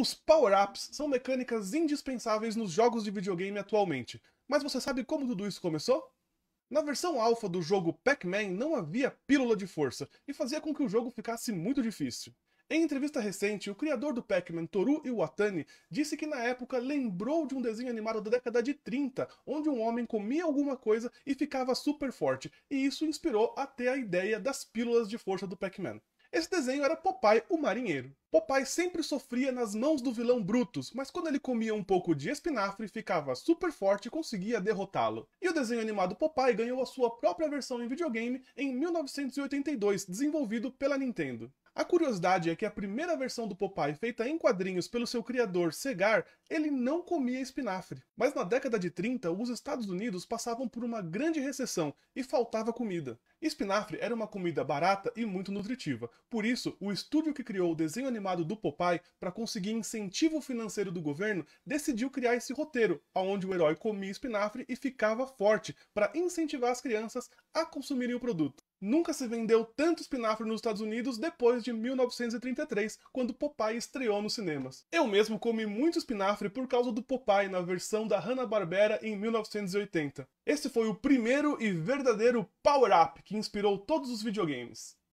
Os power-ups são mecânicas indispensáveis nos jogos de videogame atualmente, mas você sabe como tudo isso começou? Na versão alfa do jogo Pac-Man não havia pílula de força e fazia com que o jogo ficasse muito difícil. Em entrevista recente, o criador do Pac-Man, Toru Iwatani, disse que na época lembrou de um desenho animado da década de 30, onde um homem comia alguma coisa e ficava super forte, e isso inspirou até a ideia das pílulas de força do Pac-Man. Esse desenho era Popeye, o marinheiro. Popeye sempre sofria nas mãos do vilão Brutus, mas quando ele comia um pouco de espinafre, ficava super forte e conseguia derrotá-lo. E o desenho animado Popeye ganhou a sua própria versão em videogame em 1982, desenvolvido pela Nintendo. A curiosidade é que a primeira versão do Popeye feita em quadrinhos pelo seu criador Segar, ele não comia espinafre. Mas na década de 30, os Estados Unidos passavam por uma grande recessão e faltava comida. Espinafre era uma comida barata e muito nutritiva. Por isso, o estúdio que criou o desenho animado do Popeye para conseguir incentivo financeiro do governo decidiu criar esse roteiro, onde o herói comia espinafre e ficava forte para incentivar as crianças a consumirem o produto. Nunca se vendeu tanto espinafre nos Estados Unidos depois de 1933, quando Popeye estreou nos cinemas. Eu mesmo comi muito espinafre por causa do Popeye na versão da Hanna-Barbera em 1980. Esse foi o primeiro e verdadeiro power-up que inspirou todos os videogames.